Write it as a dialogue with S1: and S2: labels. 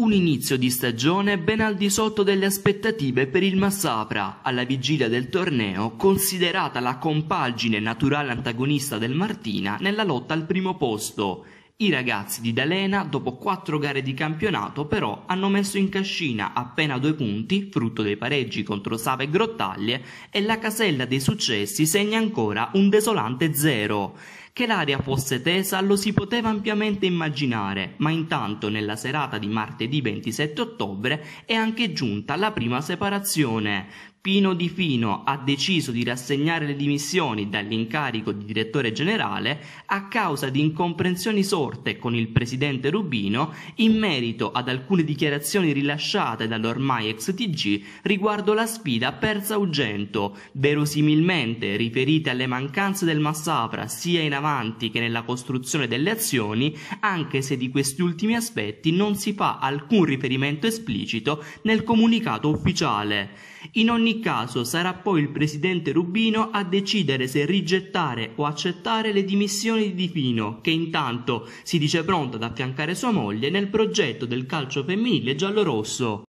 S1: Un inizio di stagione ben al di sotto delle aspettative per il Massapra, alla vigilia del torneo, considerata la compagine naturale antagonista del Martina nella lotta al primo posto. I ragazzi di D'Alena, dopo quattro gare di campionato, però hanno messo in cascina appena due punti, frutto dei pareggi contro Sava e Grottaglie, e la casella dei successi segna ancora un desolante zero. Che l'aria fosse tesa lo si poteva ampiamente immaginare, ma intanto nella serata di martedì 27 ottobre è anche giunta la prima separazione, Pino Di Fino ha deciso di rassegnare le dimissioni dall'incarico di direttore generale a causa di incomprensioni sorte con il presidente Rubino in merito ad alcune dichiarazioni rilasciate dall'ormai ex TG riguardo la sfida per Saugento, verosimilmente riferite alle mancanze del Massafra sia in avanti che nella costruzione delle azioni, anche se di questi ultimi aspetti non si fa alcun riferimento esplicito nel comunicato ufficiale. In ogni ogni caso sarà poi il presidente Rubino a decidere se rigettare o accettare le dimissioni di Di Fino, che intanto si dice pronto ad affiancare sua moglie nel progetto del calcio femminile giallorosso.